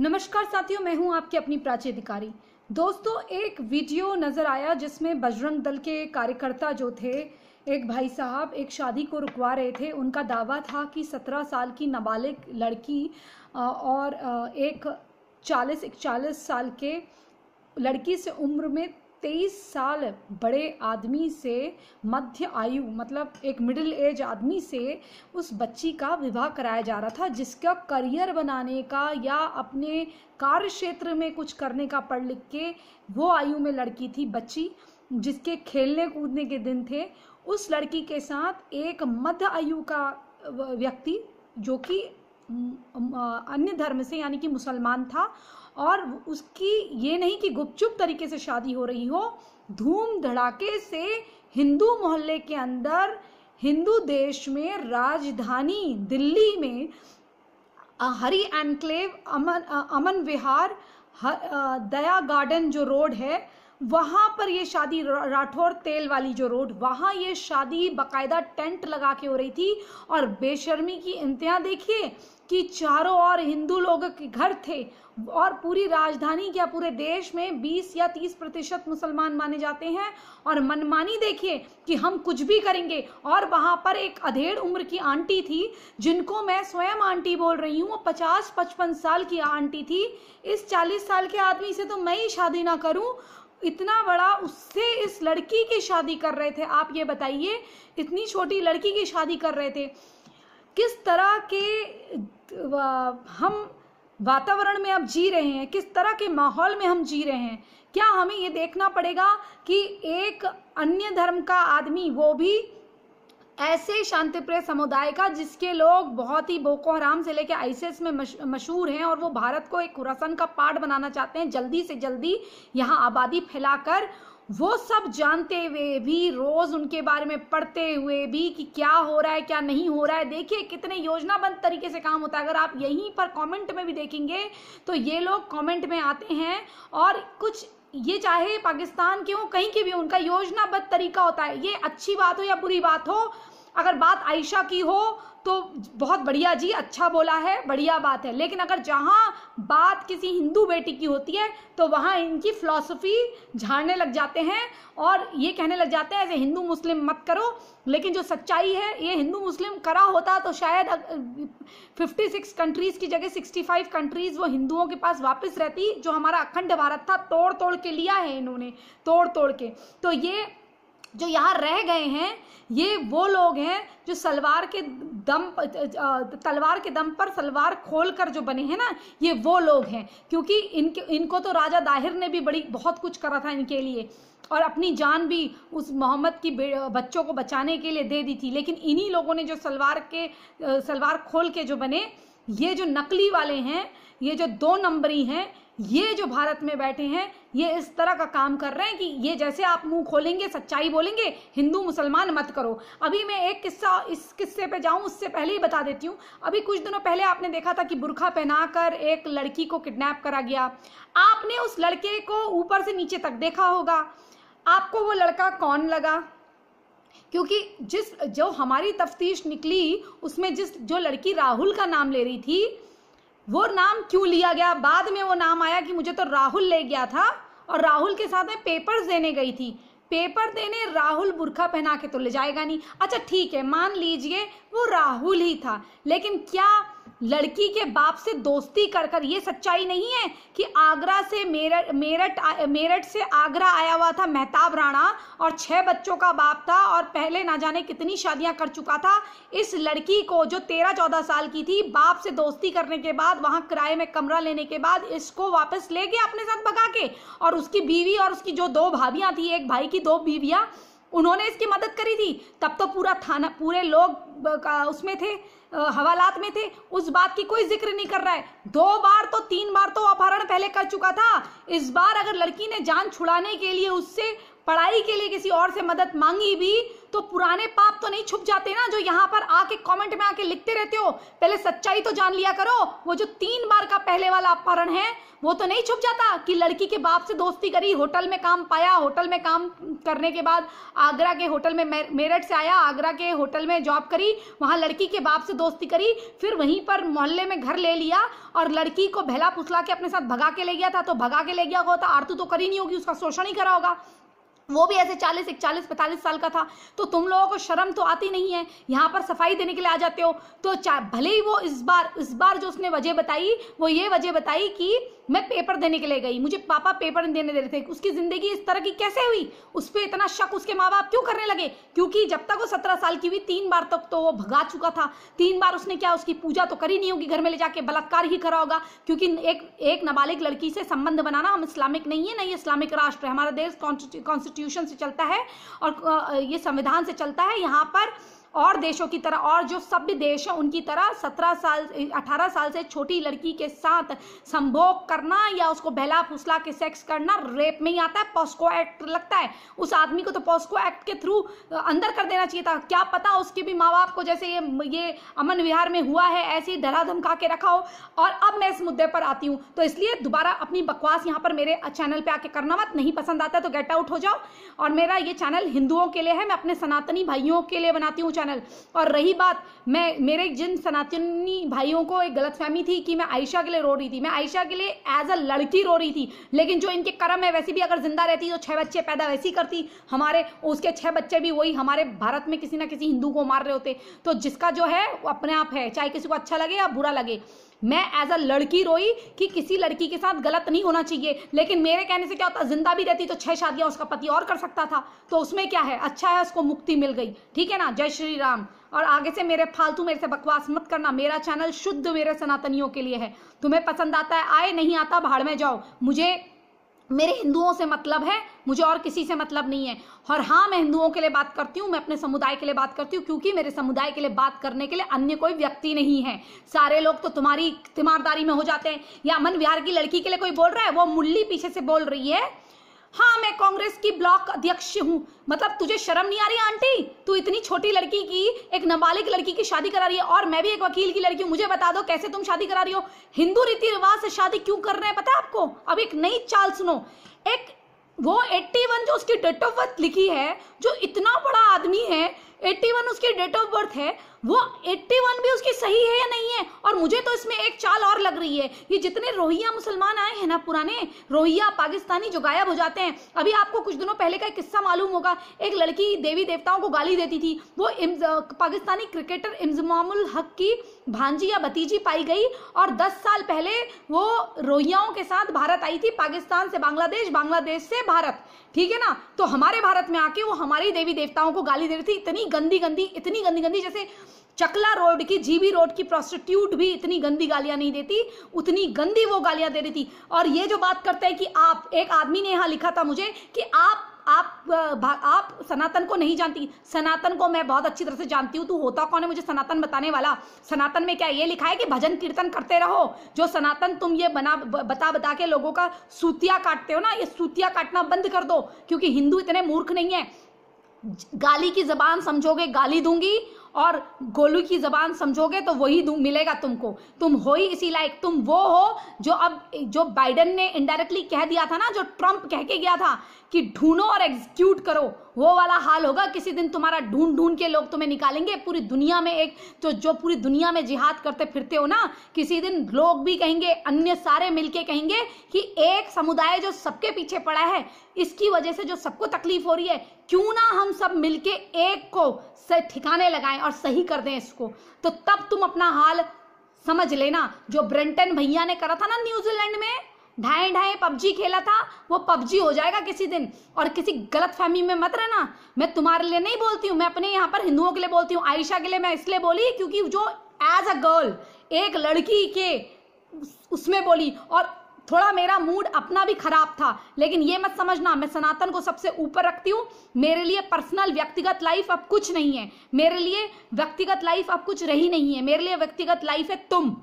नमस्कार साथियों मैं हूं आपके अपनी प्राची अधिकारी दोस्तों एक वीडियो नज़र आया जिसमें बजरंग दल के कार्यकर्ता जो थे एक भाई साहब एक शादी को रुकवा रहे थे उनका दावा था कि सत्रह साल की नाबालिग लड़की और एक चालीस इकचालीस साल के लड़की से उम्र में तेईस साल बड़े आदमी से मध्य आयु मतलब एक मिडिल एज आदमी से उस बच्ची का विवाह कराया जा रहा था जिसका करियर बनाने का या अपने कार्य क्षेत्र में कुछ करने का पढ़ लिख के वो आयु में लड़की थी बच्ची जिसके खेलने कूदने के दिन थे उस लड़की के साथ एक मध्य आयु का व्यक्ति जो कि अन्य धर्म से यानी कि मुसलमान था और उसकी ये नहीं कि गुपचुप तरीके से शादी हो रही हो धूम धड़ाके से हिंदू मोहल्ले के अंदर हिंदू देश में राजधानी दिल्ली में हरी एनक्लेव अमन अमन विहार दया गार्डन जो रोड है वहाँ पर ये शादी राठौर तेल वाली जो रोड वहाँ ये शादी बकायदा टेंट लगा के हो रही थी और बेशर्मी की इंतहा देखिए कि चारों ओर हिंदू लोगों के घर थे और पूरी राजधानी या पूरे देश में 20 या 30 प्रतिशत मुसलमान माने जाते हैं और मनमानी देखिए कि हम कुछ भी करेंगे और वहां पर एक अधेड़ उम्र की आंटी थी जिनको मैं स्वयं आंटी बोल रही हूँ वो पचास पचपन साल की आंटी थी इस चालीस साल के आदमी से तो मैं ही शादी ना करूँ इतना बड़ा उससे इस लड़की की शादी कर रहे थे आप ये बताइए इतनी छोटी लड़की की शादी कर रहे थे किस तरह के हम वातावरण में आप जी रहे हैं किस तरह के माहौल में हम जी रहे हैं क्या हमें ये देखना पड़ेगा कि एक अन्य धर्म का आदमी वो भी ऐसे शांति प्रिय समुदाय का जिसके लोग बहुत ही बोको हराम से लेकर आईसीएस में मशहूर हैं और वो भारत को एक खुरासन का पार्ट बनाना चाहते हैं जल्दी से जल्दी यहाँ आबादी फैलाकर वो सब जानते हुए भी रोज उनके बारे में पढ़ते हुए भी कि क्या हो रहा है क्या नहीं हो रहा है देखिए कितने योजनाबद्ध तरीके से काम होता है अगर आप यहीं पर कमेंट में भी देखेंगे तो ये लोग कमेंट में आते हैं और कुछ ये चाहे पाकिस्तान के हों कहीं के भी उनका योजनाबद्ध तरीका होता है ये अच्छी बात हो या बुरी बात हो अगर बात आयशा की हो तो बहुत बढ़िया जी अच्छा बोला है बढ़िया बात है लेकिन अगर जहाँ बात किसी हिंदू बेटी की होती है तो वहाँ इनकी फ़िलासफ़ी झाड़ने लग जाते हैं और ये कहने लग जाते हैं ऐसे हिंदू मुस्लिम मत करो लेकिन जो सच्चाई है ये हिंदू मुस्लिम करा होता तो शायद 56 कंट्रीज़ की जगह 65 कंट्रीज़ वो हिंदुओं के पास वापस रहती जो हमारा अखंड भारत था तोड़ तोड़ के लिया है इन्होंने तोड़ तोड़ के तो ये जो यहाँ रह गए हैं ये वो लोग हैं जो सलवार के दम तलवार के दम पर सलवार खोल कर जो बने हैं ना ये वो लोग हैं क्योंकि इनके इनको तो राजा दाहिर ने भी बड़ी बहुत कुछ करा था इनके लिए और अपनी जान भी उस मोहम्मद की बच्चों को बचाने के लिए दे दी थी लेकिन इन्हीं लोगों ने जो सलवार के सलवार खोल के जो बने ये जो नकली वाले हैं ये जो दो नंबरी हैं ये जो भारत में बैठे हैं ये इस तरह का काम कर रहे हैं कि ये जैसे आप मुंह खोलेंगे सच्चाई बोलेंगे हिंदू मुसलमान मत करो अभी मैं एक किस्सा इस किस्से पे जाऊं उससे पहले ही बता देती हूं अभी कुछ दिनों पहले आपने देखा था कि बुरखा पहनाकर एक लड़की को किडनैप करा गया आपने उस लड़के को ऊपर से नीचे तक देखा होगा आपको वो लड़का कौन लगा क्योंकि जिस जो हमारी तफ्तीश निकली उसमें जिस जो लड़की राहुल का नाम ले रही थी वो नाम क्यों लिया गया बाद में वो नाम आया कि मुझे तो राहुल ले गया था और राहुल के साथ में पेपर देने गई थी पेपर देने राहुल बुरखा पहना के तो ले जाएगा नहीं अच्छा ठीक है मान लीजिए वो राहुल ही था लेकिन क्या लड़की के बाप से दोस्ती कर कर ये सच्चाई नहीं है कि आगरा से मेरठ मेरठ मेरठ से आगरा आया हुआ था मेहताब राणा और छह बच्चों का बाप था और पहले ना जाने कितनी शादियां कर चुका था इस लड़की को जो तेरह चौदह साल की थी बाप से दोस्ती करने के बाद वहां किराए में कमरा लेने के बाद इसको वापस ले गया अपने साथ भगा के और उसकी बीवी और उसकी जो दो भाभियां थी एक भाई की दो बीवियां उन्होंने इसकी मदद करी थी तब तो पूरा थाना पूरे लोग उसमें थे हवालात में थे उस बात की कोई जिक्र नहीं कर रहा है दो बार तो तीन बार तो अपहरण पहले कर चुका था इस बार अगर लड़की ने जान छुड़ाने के लिए उससे पढ़ाई के लिए किसी और से मदद मांगी भी तो पुराने पाप तो नहीं छुप जाते ना जो यहाँ पर आके कमेंट में आके लिखते रहते हो पहले सच्चाई तो जान लिया करो वो जो तीन बार का पहले वाला अपहरण है वो तो नहीं छुप जाता कि लड़की के बाप से दोस्ती करी होटल में काम पाया होटल में काम करने के बाद आगरा के होटल में मेरठ से आया आगरा के होटल में जॉब करी वहाँ लड़की के बाप से दोस्ती करी फिर वहीं पर मोहल्ले में घर ले लिया और लड़की को बहला फुसला के अपने साथ भगा के ले गया था तो भगा के ले गया होता तो आरतू तो करी नहीं होगी उसका शोषण ही करा होगा वो भी ऐसे चालीस इकचालीस पैंतालीस साल का था तो तुम लोगों को शर्म तो आती नहीं है यहाँ पर सफाई देने के लिए आ जाते हो तो भले ही वो इस बार इस बार जो उसने वजह बताई वो ये वजह बताई कि मैं पेपर देने के लिए गई मुझे पापा पेपर नहीं देने दे रहे थे उसकी ज़िंदगी इस तरह की कैसे हुई उस पर इतना शक उसके माँ बाप क्यों करने लगे क्योंकि जब तक वो सत्रह साल की हुई तीन बार तक तो वो भगा चुका था तीन बार उसने क्या उसकी पूजा तो करी नहीं होगी घर में ले जाके बलात्कार ही करा होगा क्योंकि एक एक नाबालिग लड़की से संबंध बनाना हम इस्लामिक नहीं है ना ये इस्लामिक राष्ट्र है हमारा देश कॉन्स्टिट्यू कॉन्स्टिट्यूशन से चलता है और ये संविधान से चलता है यहाँ पर और देशों की तरह और जो सभ्य देश हैं उनकी तरह सत्रह साल अठारह साल से छोटी लड़की के साथ संभोग करना या उसको बहला फुसला के सेक्स करना रेप में ही आता है पॉस्को एक्ट लगता है उस आदमी को तो पॉस्को एक्ट के थ्रू अंदर कर देना चाहिए था क्या पता उसके भी माँ बाप को जैसे ये ये अमन विहार में हुआ है ऐसे ही धरा धमका के रखा हो और अब मैं इस मुद्दे पर आती हूँ तो इसलिए दोबारा अपनी बकवास यहाँ पर मेरे चैनल पर आके करना मत नहीं पसंद आता तो गेट आउट हो जाओ और मेरा ये चैनल हिंदुओं के लिए है मैं अपने सनातनी भाइयों के लिए बनाती हूँ चैनल और रही बात मैं मेरे जिन सनातनी भाइयों को एक गलतफहमी थी कि मैं आयशा के लिए रो रही थी मैं आयशा के लिए एज अ लड़की रो रही थी लेकिन जो इनके कर्म है वैसे भी अगर जिंदा रहती तो छह बच्चे पैदा वैसी करती हमारे उसके छह बच्चे भी वही हमारे भारत में किसी ना किसी हिंदू को मार रहे होते तो जिसका जो है वो अपने आप है चाहे किसी को अच्छा लगे या बुरा लगे मैं एज अ लड़की रोई कि किसी लड़की के साथ गलत नहीं होना चाहिए लेकिन मेरे कहने से क्या होता जिंदा भी रहती तो छह शादियां उसका पति और कर सकता था तो उसमें क्या है अच्छा है उसको मुक्ति मिल गई ठीक है ना जय श्री राम और आगे से मेरे फालतू मेरे से बकवास मत करना मेरा चैनल शुद्ध मेरे सनातनियों के लिए है तुम्हें पसंद आता है आए नहीं आता भाड़ में जाओ मुझे मेरे हिंदुओं से मतलब है मुझे और किसी से मतलब नहीं है और हाँ मैं हिंदुओं के लिए बात करती हूँ मैं अपने समुदाय के लिए बात करती हूँ क्योंकि मेरे समुदाय के लिए बात करने के लिए अन्य कोई व्यक्ति नहीं है सारे लोग तो तुम्हारी तीमारदारी में हो जाते हैं या अमन विहार की लड़की के लिए कोई बोल रहा है वो मुल्ली पीछे से बोल रही है हाँ मैं कांग्रेस की ब्लॉक अध्यक्ष हूँ मतलब तुझे शर्म नहीं आ रही आंटी तू इतनी छोटी लड़की की एक नाबालिग लड़की की शादी करा रही है और मैं भी एक वकील की लड़की हूँ मुझे बता दो कैसे तुम शादी करा रही हो हिंदू रीति रिवाज से शादी क्यों कर रहे हैं पता है आपको अब एक नई चाल सुनो एक वो 81 जो उसकी डेट ऑफ बर्थ लिखी है जो इतना बड़ा आदमी है 81 उसकी डेट ऑफ बर्थ है वो 81 भी उसकी सही है या नहीं है और मुझे तो इसमें एक चाल और लग रही है ये जितने रोहिया मुसलमान आए हैं ना पुराने रोहिया पाकिस्तानी जो गायब हो जाते हैं अभी आपको कुछ दिनों पहले का एक किस्सा मालूम होगा एक लड़की देवी देवताओं को गाली देती थी वो पाकिस्तानी क्रिकेटर इम्जमामुल हक की भांजी या भतीजी पाई गई और दस साल पहले वो रोहियाओं के साथ भारत आई थी पाकिस्तान से बांग्लादेश बांग्लादेश से भारत ठीक है ना तो हमारे भारत में आके वो हमारी देवी देवताओं को गाली दे रही थी इतनी गंदी गंदी इतनी गंदी गंदी जैसे चकला रोड की जीबी रोड की प्रोस्टिट्यूट भी इतनी गंदी गालियां नहीं देती उतनी गंदी वो गालियां दे रही थी और ये जो बात करते हैं कि आप एक आदमी ने यहाँ लिखा था मुझे कि आप आप आप सनातन को नहीं जानती सनातन को मैं बहुत अच्छी तरह से जानती हूँ तू होता कौन है मुझे सनातन बताने वाला सनातन में क्या ये लिखा है कि भजन कीर्तन करते रहो जो सनातन तुम ये बना बता बता के लोगों का सूतिया काटते हो ना ये सूतिया काटना बंद कर दो क्योंकि हिंदू इतने मूर्ख नहीं है गाली की जबान समझोगे गाली दूंगी और गोलू की जबान समझोगे तो वही मिलेगा तुमको तुम हो ही इसी लाइक तुम वो हो जो अब जो बाइडन ने इनडायरेक्टली कह दिया था ना जो ट्रंप कह के गया था कि ढूंढो और एग्जीक्यूट करो वो वाला हाल होगा किसी दिन तुम्हारा ढूंढ ढूंढ के लोग तुम्हें निकालेंगे पूरी दुनिया में एक तो जो पूरी दुनिया में जिहाद करते फिरते हो ना किसी दिन लोग भी कहेंगे अन्य सारे मिलके कहेंगे कि एक समुदाय जो सबके पीछे पड़ा है इसकी वजह से जो सबको तकलीफ हो रही है क्यों ना हम सब मिलके एक को ठिकाने लगाएं और सही कर दें इसको तो तब तुम अपना हाल समझ लेना जो ब्रेंटन भैया ने करा था ना न्यूजीलैंड में ढाए ढाए पबजी खेला था वो पबजी हो जाएगा किसी दिन और किसी गलत फहमी में मत रहना मैं तुम्हारे लिए नहीं बोलती हूँ मैं अपने यहाँ पर हिंदुओं के लिए बोलती हूँ आयशा के लिए मैं इसलिए बोली क्योंकि जो एज अ गर्ल एक लड़की के उसमें बोली और थोड़ा मेरा मूड अपना भी खराब था लेकिन ये मत समझना मैं सनातन को सबसे ऊपर रखती हूँ मेरे लिए पर्सनल व्यक्तिगत लाइफ अब कुछ नहीं है मेरे लिए व्यक्तिगत लाइफ अब कुछ रही नहीं है मेरे लिए व्यक्तिगत लाइफ है तुम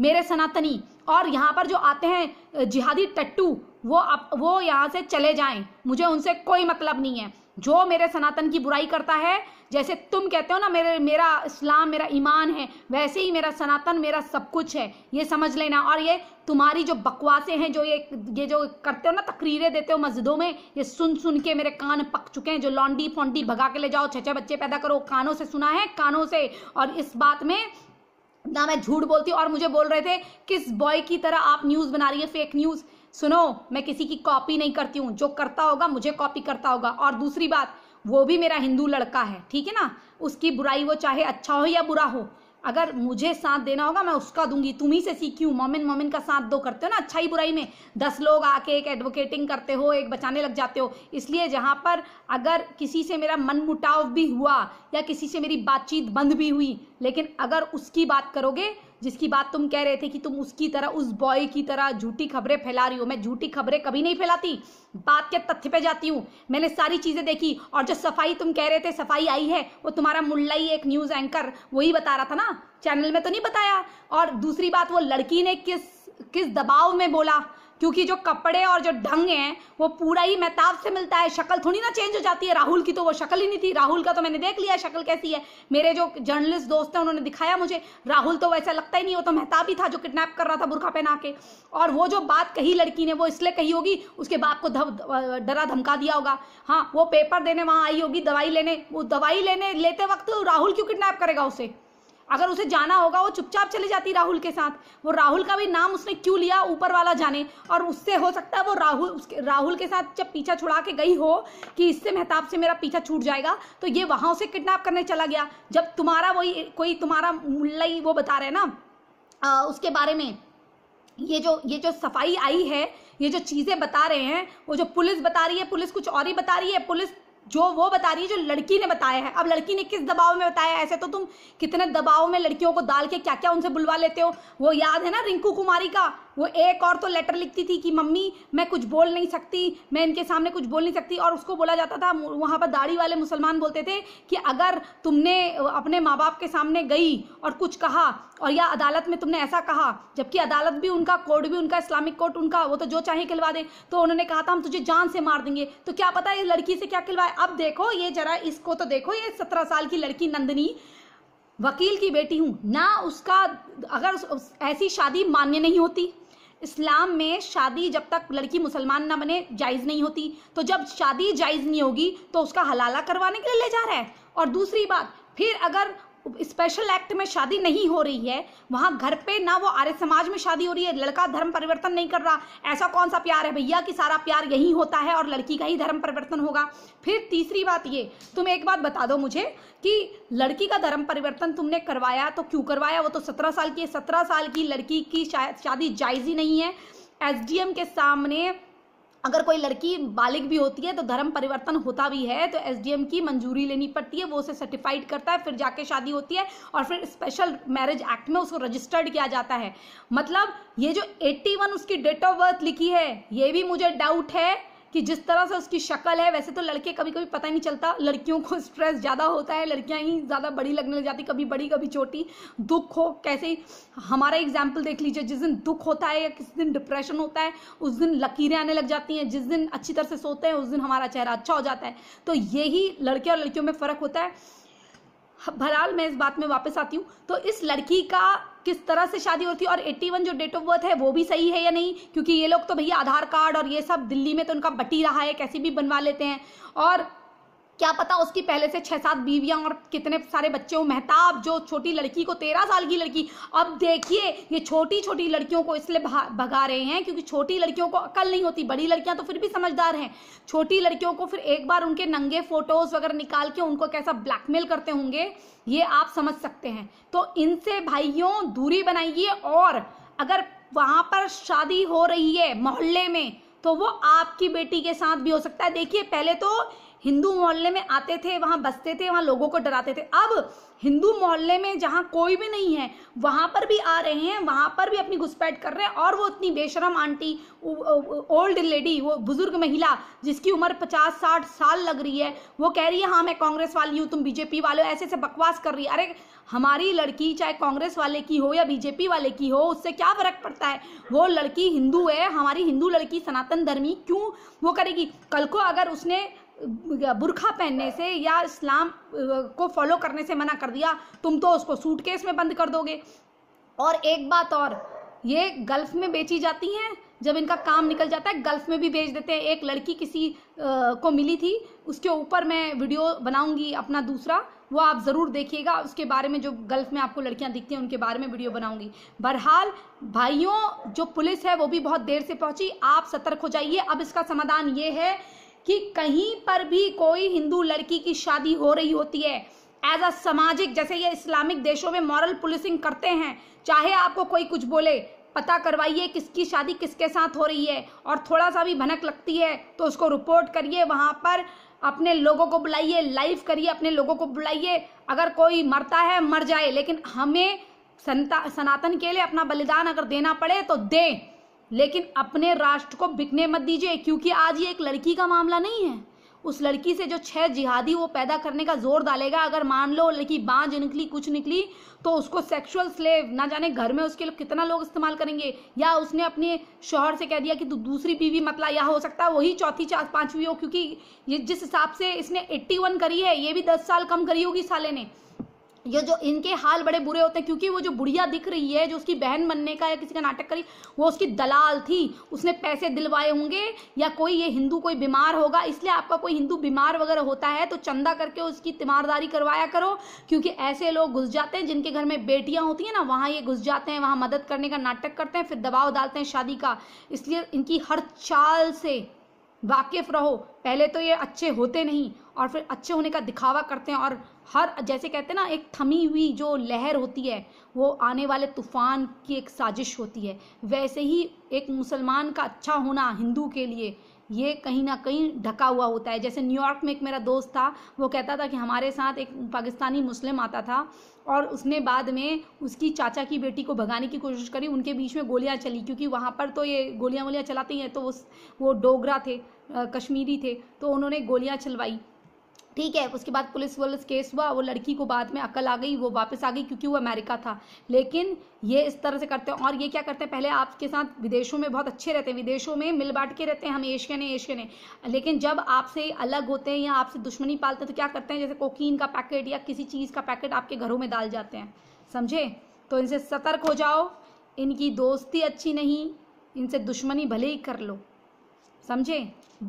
मेरे सनातनी और यहाँ पर जो आते हैं जिहादी टट्टू वो अब वो यहाँ से चले जाएं मुझे उनसे कोई मतलब नहीं है जो मेरे सनातन की बुराई करता है जैसे तुम कहते हो ना मेरे मेरा इस्लाम मेरा ईमान है वैसे ही मेरा सनातन मेरा सब कुछ है ये समझ लेना और ये तुम्हारी जो बकवासें हैं जो ये ये जो करते हो ना तकरीरें देते हो मस्जिदों में ये सुन सुन के मेरे कान पक चुके हैं जो लॉन्डी फोंडी भगा के ले जाओ छे बच्चे पैदा करो कानों से सुना है कानों से और इस बात में ना मैं झूठ बोलती हूँ और मुझे बोल रहे थे किस बॉय की तरह आप न्यूज़ बना रही है फेक न्यूज़ सुनो मैं किसी की कॉपी नहीं करती हूँ जो करता होगा मुझे कॉपी करता होगा और दूसरी बात वो भी मेरा हिंदू लड़का है ठीक है ना उसकी बुराई वो चाहे अच्छा हो या बुरा हो अगर मुझे साथ देना होगा मैं उसका दूंगी तुम ही से सीखी हूँ मोमिन मोमिन का साथ दो करते हो ना अच्छाई बुराई में दस लोग आके एक एडवोकेटिंग करते हो एक बचाने लग जाते हो इसलिए जहाँ पर अगर किसी से मेरा मन मुटाव भी हुआ या किसी से मेरी बातचीत बंद भी हुई लेकिन अगर उसकी बात करोगे जिसकी बात तुम कह रहे थे कि तुम उसकी तरह उस बॉय की तरह झूठी खबरें फैला रही हो मैं झूठी खबरें कभी नहीं फैलाती बात के तथ्य पे जाती हूँ मैंने सारी चीज़ें देखी और जो सफाई तुम कह रहे थे सफाई आई है वो तुम्हारा मुल्लाई एक न्यूज़ एंकर वही बता रहा था ना चैनल में तो नहीं बताया और दूसरी बात वो लड़की ने किस किस दबाव में बोला क्योंकि जो कपड़े और जो ढंग हैं वो पूरा ही मेहताब से मिलता है शक्ल थोड़ी ना चेंज हो जाती है राहुल की तो वो शक्ल ही नहीं थी राहुल का तो मैंने देख लिया शक्ल कैसी है मेरे जो जर्नलिस्ट दोस्त हैं उन्होंने दिखाया मुझे राहुल तो वैसा लगता ही नहीं वो तो मेहताब ही था जो किडनैप कर रहा था बुरखा पहना के और वो जो बात कही लड़की ने वो इसलिए कही होगी उसके बाप को डरा धमका दिया होगा हाँ वो पेपर देने वहाँ आई होगी दवाई लेने वो दवाई लेने लेते वक्त राहुल क्यों किडनैप करेगा उसे अगर उसे जाना होगा वो चुपचाप चली जाती राहुल के साथ वो राहुल का भी नाम उसने क्यों लिया ऊपर वाला जाने और उससे हो सकता है वो राहुल उसके राहुल के साथ जब पीछा छुड़ा के गई हो कि इससे मेहताब से मेरा पीछा छूट जाएगा तो ये वहाँ उसे किडनैप करने चला गया जब तुम्हारा वही कोई तुम्हारा मुल्लाई वो बता रहे ना आ, उसके बारे में ये जो ये जो सफाई आई है ये जो चीज़ें बता रहे हैं वो जो पुलिस बता रही है पुलिस कुछ और ही बता रही है पुलिस जो वो बता रही है जो लड़की ने बताया है अब लड़की ने किस दबाव में बताया ऐसे तो तुम कितने दबाव में लड़कियों को डाल के क्या क्या उनसे बुलवा लेते हो वो याद है ना रिंकू कुमारी का वो एक और तो लेटर लिखती थी कि मम्मी मैं कुछ बोल नहीं सकती मैं इनके सामने कुछ बोल नहीं सकती और उसको बोला जाता था वहाँ पर दाढ़ी वाले मुसलमान बोलते थे कि अगर तुमने अपने माँ बाप के सामने गई और कुछ कहा और या अदालत में तुमने ऐसा कहा जबकि अदालत भी उनका कोर्ट भी उनका इस्लामिक कोर्ट उनका वो तो जो चाहे खिलवा दे तो उन्होंने कहा था हम तुझे जान से मार देंगे तो क्या पता ये लड़की से क्या खिलवाए अब देखो ये जरा इसको तो देखो ये सत्रह साल की लड़की नंदनी वकील की बेटी हूं ना उसका अगर उस, ऐसी शादी मान्य नहीं होती इस्लाम में शादी जब तक लड़की मुसलमान ना बने जायज़ नहीं होती तो जब शादी जायज़ नहीं होगी तो उसका हलाला करवाने के लिए ले जा रहा है और दूसरी बात फिर अगर स्पेशल एक्ट में शादी नहीं हो रही है वहां घर पे ना वो आर्य समाज में शादी हो रही है लड़का धर्म परिवर्तन नहीं कर रहा ऐसा कौन सा प्यार है भैया कि सारा प्यार यही होता है और लड़की का ही धर्म परिवर्तन होगा फिर तीसरी बात ये तुम एक बात बता दो मुझे कि लड़की का धर्म परिवर्तन तुमने करवाया तो क्यों करवाया वो तो सत्रह साल की है सत्रह साल की लड़की की शादी जायज़ ही नहीं है एस के सामने अगर कोई लड़की बालिक भी होती है तो धर्म परिवर्तन होता भी है तो एसडीएम की मंजूरी लेनी पड़ती है वो उसे सर्टिफाइड करता है फिर जाके शादी होती है और फिर स्पेशल मैरिज एक्ट में उसको रजिस्टर्ड किया जाता है मतलब ये जो 81 उसकी डेट ऑफ बर्थ लिखी है ये भी मुझे डाउट है कि जिस तरह से उसकी शक्ल है वैसे तो लड़के कभी कभी पता ही नहीं चलता लड़कियों को स्ट्रेस ज़्यादा होता है लड़कियाँ ही ज़्यादा बड़ी लगने लग जाती कभी बड़ी कभी छोटी दुख हो कैसे हमारा एग्जाम्पल देख लीजिए जिस दिन दुख होता है या किस दिन डिप्रेशन होता है उस दिन लकीरें आने लग जाती हैं जिस दिन अच्छी तरह से सोते हैं उस दिन हमारा चेहरा अच्छा हो जाता है तो यही लड़के और लड़कियों में फ़र्क होता है बहरहाल मैं इस बात में वापस आती हूँ तो इस लड़की का किस तरह से शादी होती है और 81 जो डेट ऑफ बर्थ है वो भी सही है या नहीं क्योंकि ये लोग तो भैया आधार कार्ड और ये सब दिल्ली में तो उनका बटी रहा है कैसे भी बनवा लेते हैं और क्या पता उसकी पहले से छह सात बीवियां और कितने सारे बच्चे हो मेहताब जो छोटी लड़की को तेरह साल की लड़की अब देखिए ये छोटी छोटी लड़कियों को इसलिए भगा रहे हैं क्योंकि छोटी लड़कियों को अकल नहीं होती बड़ी लड़कियां तो फिर भी समझदार हैं छोटी लड़कियों को फिर एक बार उनके नंगे फोटोज वगैरह निकाल के उनको कैसा ब्लैकमेल करते होंगे ये आप समझ सकते हैं तो इनसे भाइयों दूरी बनाइए और अगर वहां पर शादी हो रही है मोहल्ले में तो वो आपकी बेटी के साथ भी हो सकता है देखिए पहले तो हिंदू मोहल्ले में आते थे वहां बसते थे वहां लोगों को डराते थे अब हिंदू मोहल्ले में जहां कोई भी नहीं है वहां पर भी आ रहे हैं वहां पर भी अपनी घुसपैठ कर रहे हैं और वो इतनी बेशरम आंटी ओल्ड लेडी वो बुजुर्ग महिला जिसकी उम्र पचास साठ साल लग रही है वो कह रही है हाँ मैं कांग्रेस वाली हूँ तुम बीजेपी वाले हो ऐसे ऐसे बकवास कर रही है अरे हमारी लड़की चाहे कांग्रेस वाले की हो या बीजेपी वाले की हो उससे क्या फर्क पड़ता है वो लड़की हिंदू है हमारी हिंदू लड़की सनातन धर्मी क्यों वो करेगी कल को अगर उसने बुरखा पहनने से या इस्लाम को फॉलो करने से मना कर दिया तुम तो उसको सूटकेस में बंद कर दोगे और एक बात और ये गल्फ में बेची जाती हैं जब इनका काम निकल जाता है गल्फ में भी भेज देते हैं एक लड़की किसी आ, को मिली थी उसके ऊपर मैं वीडियो बनाऊंगी अपना दूसरा वो आप ज़रूर देखिएगा उसके बारे में जो गल्फ में आपको लड़कियां दिखती हैं उनके बारे में वीडियो बनाऊंगी बहरहाल भाइयों जो पुलिस है वो भी बहुत देर से पहुंची आप सतर्क हो जाइए अब इसका समाधान ये है कि कहीं पर भी कोई हिंदू लड़की की शादी हो रही होती है एज अ सामाजिक जैसे ये इस्लामिक देशों में मॉरल पुलिसिंग करते हैं चाहे आपको कोई कुछ बोले पता करवाइए किसकी शादी किसके साथ हो रही है और थोड़ा सा भी भनक लगती है तो उसको रिपोर्ट करिए वहाँ पर अपने लोगों को बुलाइए लाइव करिए अपने लोगों को बुलाइए अगर कोई मरता है मर जाए लेकिन हमें संता सनातन के लिए अपना बलिदान अगर देना पड़े तो दें लेकिन अपने राष्ट्र को बिकने मत दीजिए क्योंकि आज ये एक लड़की का मामला नहीं है उस लड़की से जो छह जिहादी वो पैदा करने का जोर डालेगा अगर मान लो लड़की बांझ निकली कुछ निकली तो उसको सेक्सुअल स्लेव ना जाने घर में उसके लोग कितना लोग इस्तेमाल करेंगे या उसने अपने शोहर से कह दिया कि तू दूसरी बीवी मतला या हो सकता है वही चौथी चार पांचवी हो क्योंकि ये जिस हिसाब से इसने एट्टी वन करी है ये भी दस साल कम करी होगी साले ने ये जो इनके हाल बड़े बुरे होते हैं क्योंकि वो जो बुढ़िया दिख रही है जो उसकी बहन बनने का या किसी का नाटक करी वो उसकी दलाल थी उसने पैसे दिलवाए होंगे या कोई ये हिंदू कोई बीमार होगा इसलिए आपका कोई हिंदू बीमार वगैरह होता है तो चंदा करके उसकी तीमारदारी करवाया करो क्योंकि ऐसे लोग घुस जाते हैं जिनके घर में बेटियाँ होती हैं ना वहाँ ये घुस जाते हैं वहाँ मदद करने का नाटक करते हैं फिर दबाव डालते हैं शादी का इसलिए इनकी हर चाल से वाकिफ रहो पहले तो ये अच्छे होते नहीं और फिर अच्छे होने का दिखावा करते हैं और हर जैसे कहते हैं ना एक थमी हुई जो लहर होती है वो आने वाले तूफान की एक साजिश होती है वैसे ही एक मुसलमान का अच्छा होना हिंदू के लिए ये कहीं ना कहीं ढका हुआ होता है जैसे न्यूयॉर्क में एक मेरा दोस्त था वो कहता था कि हमारे साथ एक पाकिस्तानी मुस्लिम आता था और उसने बाद में उसकी चाचा की बेटी को भगाने की कोशिश करी उनके बीच में गोलियां चली क्योंकि वहाँ पर तो ये गोलियां वोलियाँ चलाती हैं तो उस वो डोगरा थे कश्मीरी थे तो उन्होंने गोलियां चलवाई ठीक है उसके बाद पुलिस वुलिस केस हुआ वो लड़की को बाद में अकल आ गई वो वापस आ गई क्योंकि वो अमेरिका था लेकिन ये इस तरह से करते हैं और ये क्या करते हैं पहले आपके साथ विदेशों में बहुत अच्छे रहते हैं विदेशों में मिल बांट के रहते हैं हम एशियन है एशियन है लेकिन जब आपसे अलग होते हैं या आपसे दुश्मनी पालते हैं तो क्या करते हैं जैसे कोकीन का पैकेट या किसी चीज़ का पैकेट आपके घरों में डाल जाते हैं समझे तो इनसे सतर्क हो जाओ इनकी दोस्ती अच्छी नहीं इनसे दुश्मनी भले ही कर लो समझे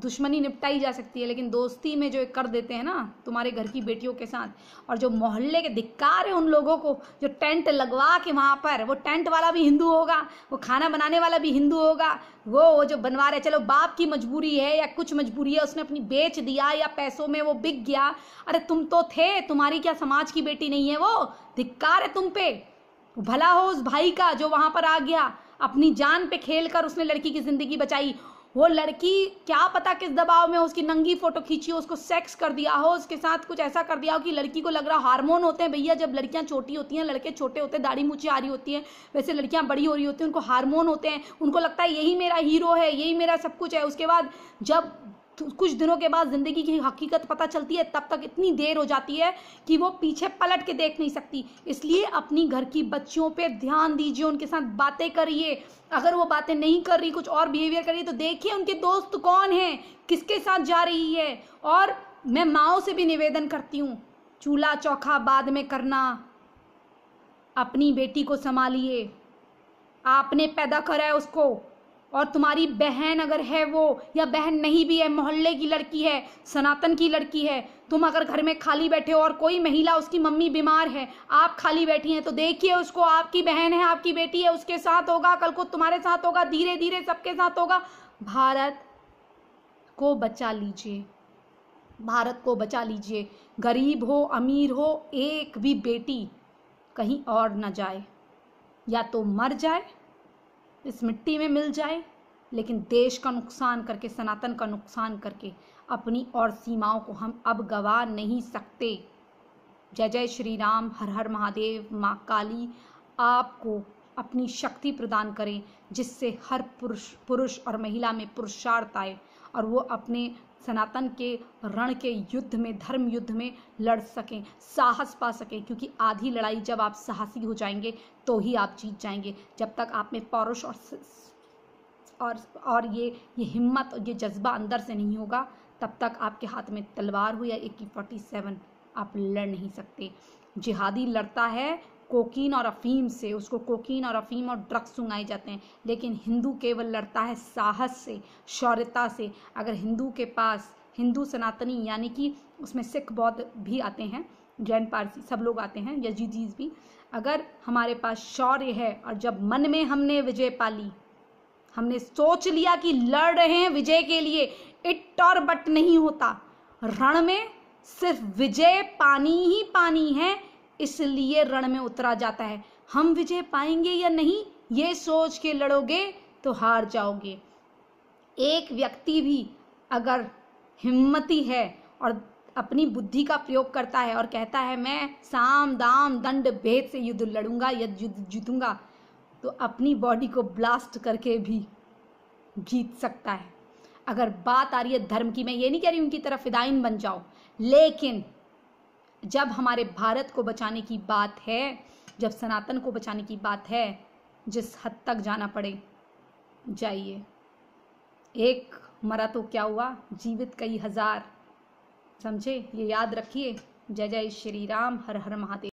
दुश्मनी निपटाई जा सकती है लेकिन दोस्ती में जो कर देते हैं ना तुम्हारे घर की बेटियों के साथ और जो मोहल्ले के धिक्कार है उन लोगों को जो टेंट लगवा के वहाँ पर वो टेंट वाला भी हिंदू होगा वो खाना बनाने वाला भी हिंदू होगा वो वो जो बनवा रहे चलो बाप की मजबूरी है या कुछ मजबूरी है उसने अपनी बेच दिया या पैसों में वो बिक गया अरे तुम तो थे तुम्हारी क्या समाज की बेटी नहीं है वो धिक्कार है तुम पे भला हो उस भाई का जो वहाँ पर आ गया अपनी जान पे खेल कर उसने लड़की की जिंदगी बचाई वो लड़की क्या पता किस दबाव में उसकी नंगी फोटो खींची हो उसको सेक्स कर दिया हो उसके साथ कुछ ऐसा कर दिया हो कि लड़की को लग रहा हार्मोन होते हैं भैया जब लड़कियां छोटी होती हैं लड़के छोटे होते हैं दाढ़ी मूछी आ रही होती हैं वैसे लड़कियां बड़ी हो रही होती हैं उनको हार्मोन होते हैं उनको लगता है यही मेरा हीरो है यही मेरा सब कुछ है उसके बाद जब कुछ दिनों के बाद ज़िंदगी की हकीकत पता चलती है तब तक इतनी देर हो जाती है कि वो पीछे पलट के देख नहीं सकती इसलिए अपनी घर की बच्चियों पे ध्यान दीजिए उनके साथ बातें करिए अगर वो बातें नहीं कर रही कुछ और बिहेवियर कर रही तो देखिए उनके दोस्त कौन हैं किसके साथ जा रही है और मैं माओ से भी निवेदन करती हूँ चूल्हा चौखा बाद में करना अपनी बेटी को संभालिए आपने पैदा करा है उसको और तुम्हारी बहन अगर है वो या बहन नहीं भी है मोहल्ले की लड़की है सनातन की लड़की है तुम अगर घर में खाली बैठे हो और कोई महिला उसकी मम्मी बीमार है आप खाली बैठी हैं तो देखिए उसको आपकी बहन है आपकी बेटी है उसके साथ होगा कल को तुम्हारे साथ होगा धीरे धीरे सबके साथ होगा भारत को बचा लीजिए भारत को बचा लीजिए गरीब हो अमीर हो एक भी बेटी कहीं और ना जाए या तो मर जाए इस मिट्टी में मिल जाए लेकिन देश का नुकसान करके सनातन का नुकसान करके अपनी और सीमाओं को हम अब गवा नहीं सकते जय जय श्री राम हर हर महादेव माँ काली आपको अपनी शक्ति प्रदान करें जिससे हर पुरुष पुरुष और महिला में पुरुषार्थ आए और वो अपने सनातन के रण के युद्ध में धर्म युद्ध में लड़ सकें साहस पा सकें क्योंकि आधी लड़ाई जब आप साहसी हो जाएंगे तो ही आप जीत जाएंगे जब तक आप में पौरुष और और और ये ये हिम्मत और ये जज्बा अंदर से नहीं होगा तब तक आपके हाथ में तलवार हो या ए फोर्टी सेवन आप लड़ नहीं सकते जिहादी लड़ता है कोकीन और अफीम से उसको कोकीन और अफीम और ड्रग्स सुंगाए जाते हैं लेकिन हिंदू केवल लड़ता है साहस से शौर्यता से अगर हिंदू के पास हिंदू सनातनी यानी कि उसमें सिख बौद्ध भी आते हैं जैन पारसी सब लोग आते हैं यजीजीज भी अगर हमारे पास शौर्य है और जब मन में हमने विजय पाली हमने सोच लिया कि लड़ रहे हैं विजय के लिए इट और बट नहीं होता रण में सिर्फ विजय पानी ही पानी है इसलिए रण में उतरा जाता है हम विजय पाएंगे या नहीं ये सोच के लड़ोगे तो हार जाओगे एक व्यक्ति भी अगर हिम्मती है और अपनी बुद्धि का प्रयोग करता है और कहता है मैं साम दाम दंड भेद से युद्ध लड़ूंगा या युद्ध जीतूंगा तो अपनी बॉडी को ब्लास्ट करके भी जीत सकता है अगर बात आ रही है धर्म की मैं ये नहीं कह रही उनकी तरफ फिदाइन बन जाओ लेकिन जब हमारे भारत को बचाने की बात है जब सनातन को बचाने की बात है जिस हद तक जाना पड़े जाइए एक मरा तो क्या हुआ जीवित कई हजार समझे ये याद रखिए जय जय श्री राम हर हर महादेव